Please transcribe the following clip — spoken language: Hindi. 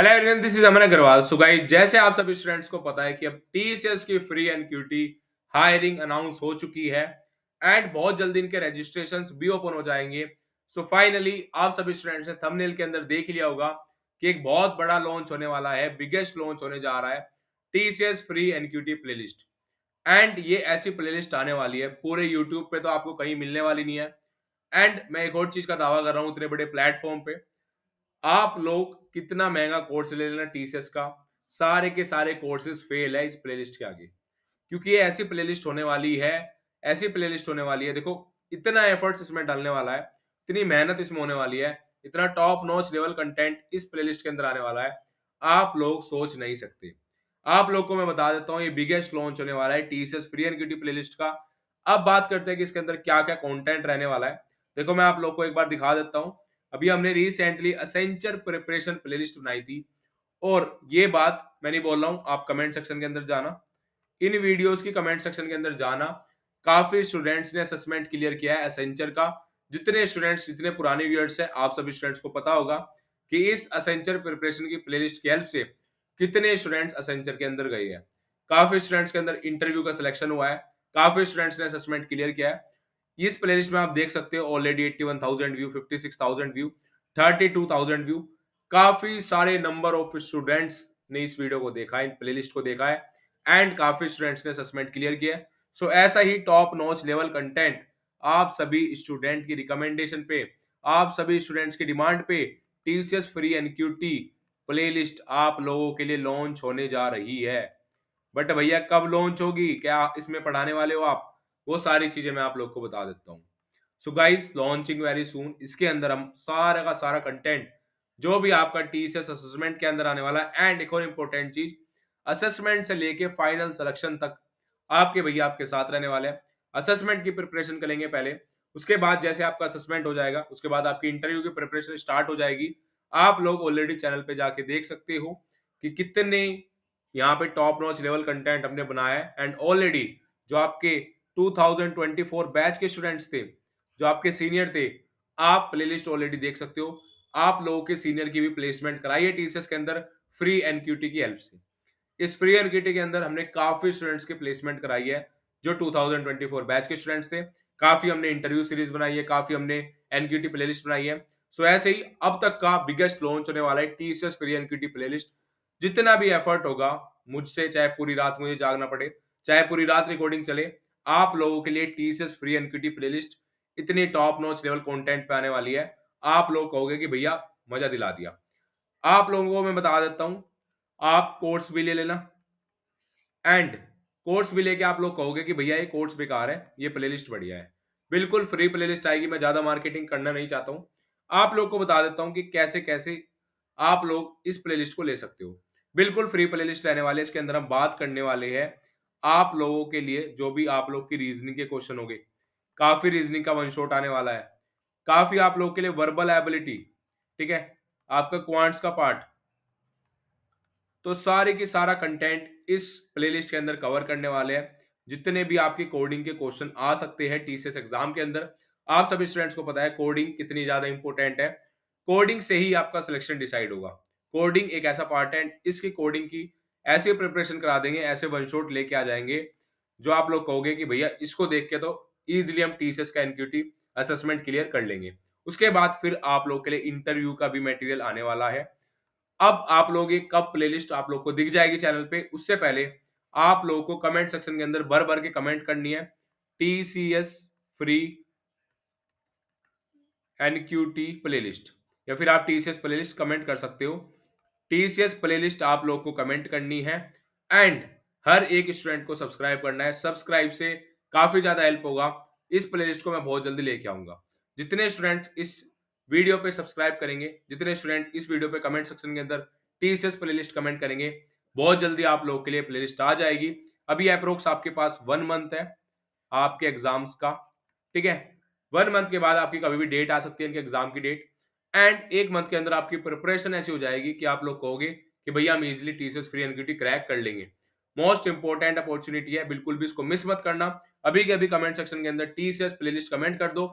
hello everyone this is Aman Agrawal so guys जैसे आप सभी स्टूडेंट्स को पता है कि अब टीसीएस की free NQT hiring announce हो चुकी है एंड बहुत जल्दी इनके रजिस्ट्रेशन भी ओपन हो जाएंगे सो so फाइनली आप सभी स्टूडेंट्स ने थंबनेल के अंदर देख लिया होगा कि एक बहुत बड़ा लॉन्च होने वाला है बिगेस्ट लॉन्च होने जा रहा है TCS free NQT playlist and ये ऐसी प्ले आने वाली है पूरे यूट्यूब पे तो आपको कहीं मिलने वाली नहीं है एंड मैं एक और चीज का दावा कर रहा हूँ इतने बड़े प्लेटफॉर्म पे आप लोग कितना महंगा कोर्स ले लेना टीसीएस का सारे के सारे कोर्सेज फेल है इस प्लेलिस्ट के आगे क्योंकि ये ऐसी प्लेलिस्ट होने वाली है ऐसी प्लेलिस्ट होने वाली है देखो इतना एफर्ट्स इसमें डालने वाला है इतनी मेहनत इसमें होने वाली है इतना टॉप नॉच लेवल कंटेंट इस प्लेलिस्ट के अंदर आने वाला है आप लोग सोच नहीं सकते आप लोग को मैं बता देता हूँ ये बिगेस्ट लॉन्च होने वाला है टीसीएस फ्री एनक्यूटी प्ले का अब बात करते हैं कि इसके अंदर क्या क्या कॉन्टेंट रहने वाला है देखो मैं आप लोग को एक बार दिखा देता हूँ अभी हमने रिसेंटली असेंचर प्रिपरेशन प्लेलिस्ट बनाई थी और ये बात मैं नहीं बोल रहा हूँ आप कमेंट सेक्शन के अंदर जाना इन वीडियोस की कमेंट सेक्शन के अंदर जाना काफी स्टूडेंट्स ने असेसमेंट क्लियर किया है असेंचर का जितने स्टूडेंट्स जितने पुराने व्यूअर्स हैं आप सभी स्टूडेंट्स को पता होगा कि इस असेंचर प्रिपरेशन की प्लेलिस्ट की हेल्प से कितने स्टूडेंट्स असेंचर के अंदर गए हैं काफी स्टूडेंट्स के अंदर इंटरव्यू का सिलेक्शन हुआ है काफी स्टूडेंट्स ने असेसमेंट क्लियर किया है इस प्लेलिस्ट में आप देख सकते हो already eighty one thousand view fifty six thousand view thirty two thousand view काफी सारे नंबर ऑफ स्टूडेंट्स ने इस वीडियो को देखा है इन प्लेलिस्ट को देखा है एंड काफी स्टूडेंट्स ने असेसमेंट क्लियर किया सो so, ऐसा ही टॉप नॉच लेवल कंटेंट आप सभी स्टूडेंट की रिकमेंडेशन पे आप सभी स्टूडेंट्स की डिमांड पे टीसीएस फ्री एनक्यूटी प्लेलिस्ट आप लोगों के लिए लॉन्च होने जा रही है बट भैया कब लॉन्च होगी क्या इसमें पढ़ाने वाले हो आप वो सारी चीजें मैं आप लोग को बता देता हूँ so guys launching very soon इसके अंदर हम सारा का सारा कंटेंट जो भी आपका टी सी असेसमेंट के अंदर आने वाला है एंड एक और इम्पोर्टेंट चीज असेसमेंट से लेके फाइनल सिलेक्शन तक आपके भैया आपके साथ रहने वाले हैं असेसमेंट की प्रिपरेशन करेंगे पहले उसके बाद जैसे आपका असेसमेंट हो जाएगा उसके बाद आपकी इंटरव्यू की प्रिपरेशन स्टार्ट हो जाएगी आप लोग ऑलरेडी चैनल पे जाके देख सकते हो कि कितने यहाँ पे टॉप नॉच लेवल कंटेंट हमने बनाया है एंड ऑलरेडी जो आपके 2024 बैच के स्टूडेंट्स थे जो आपके सीनियर थे आप प्लेलिस्ट ऑलरेडी देख सकते हो आप लोगों के सीनियर की भी प्लेसमेंट कराई है टीसीएस के अंदर फ्री एनक्यूटी की हेल्प से इस फ्री एनक्यूटी के अंदर हमने काफी स्टूडेंट्स की प्लेसमेंट कराई है जो 2024 बैच के स्टूडेंट्स थे काफी हमने इंटरव्यू सीरीज बनाई है काफी हमने एनक्यूटी प्ले बनाई है सो so, ऐसे ही अब तक का बिगेस्ट लॉन्च होने वाला है टीसीएस फ्री एनक्यूटी प्ले जितना भी एफर्ट होगा मुझसे चाहे पूरी रात मुझे जागना पड़े चाहे पूरी रात रिकॉर्डिंग चले आप लोगों के लिए टीसीएस फ्री एनक्यूटी प्लेलिस्ट इतनी टॉप नॉच लेवल कंटेंट पे आने वाली है आप लोग कहोगे कि भैया मजा दिला दिया आप लोगों को मैं बता देता हूं आप कोर्स भी ले लेना एंड कोर्स भी लेके आप लोग कहोगे कि भैया ये कोर्स बेकार है ये प्लेलिस्ट बढ़िया है बिल्कुल फ्री प्लेलिस्ट आएगी मैं ज्यादा मार्केटिंग करना नहीं चाहता हूँ आप लोग को बता देता हूँ कि कैसे कैसे आप लोग इस प्लेलिस्ट को ले सकते हो बिल्कुल फ्री प्लेलिस्ट रहने वाले इसके अंदर हम बात करने वाले हैं आप लोगों के लिए जो भी आप लोग की रीजनिंग के क्वेश्चन हो गए काफी रीजनिंग का वन शॉट आने वाला है काफी आप लोगों के लिए वर्बल एबिलिटी ठीक है आपका क्वांट्स का पार्ट तो सारे की सारा कंटेंट इस प्लेलिस्ट के अंदर कवर करने वाले हैं जितने भी आपके कोडिंग के क्वेश्चन आ सकते हैं टीसीएस एग्जाम के अंदर आप सभी स्टूडेंट्स को पता है कोडिंग कितनी ज्यादा इंपॉर्टेंट है कोडिंग से ही आपका सिलेक्शन डिसाइड होगा कोडिंग एक ऐसा पार्ट है इसकी कोडिंग की ऐसे प्रिपरेशन करा देंगे ऐसे वन शॉट लेके आ जाएंगे जो आप लोग कहोगे कि भैया इसको देख के तो ईजिली हम टी का एनक्यूटी असेसमेंट क्लियर कर लेंगे उसके बाद फिर आप लोग के लिए इंटरव्यू का भी मटेरियल आने वाला है अब आप लोग ये कब प्लेलिस्ट आप लोग को दिख जाएगी चैनल पे उससे पहले आप लोगों को कमेंट सेक्शन के अंदर भर भर के कमेंट करनी है T C S free N T playlist या फिर आप T C S play comment कर सकते हो टीसीएस प्लेलिस्ट आप लोग को कमेंट करनी है एंड हर एक स्टूडेंट को सब्सक्राइब करना है सब्सक्राइब से काफी ज्यादा हेल्प होगा इस प्लेलिस्ट को मैं बहुत जल्दी लेके आऊंगा जितने स्टूडेंट इस वीडियो पे सब्सक्राइब करेंगे जितने स्टूडेंट इस वीडियो पे कमेंट सेक्शन के अंदर टीसीएस प्लेलिस्ट कमेंट करेंगे बहुत जल्दी आप लोगों के लिए प्लेलिस्ट आ जाएगी अभी अप्रोक्स आपके पास वन मंथ है आपके एग्जाम्स का ठीक है वन मंथ के बाद आपकी कभी भी डेट आ सकती है इनके एग्जाम की डेट एंड एक मंथ के अंदर आपकी प्रिपरेशन ऐसी हो जाएगी कि आप लोग कहोगे कि भैया हम easily TCS free NQT crack कर लेंगे मोस्ट इंपॉर्टेंट अपॉर्चुनिटी है बिल्कुल भी इसको मिस मत करना अभी के अभी कमेंट सेक्शन के अंदर टीसीएस प्लेलिस्ट कमेंट कर दो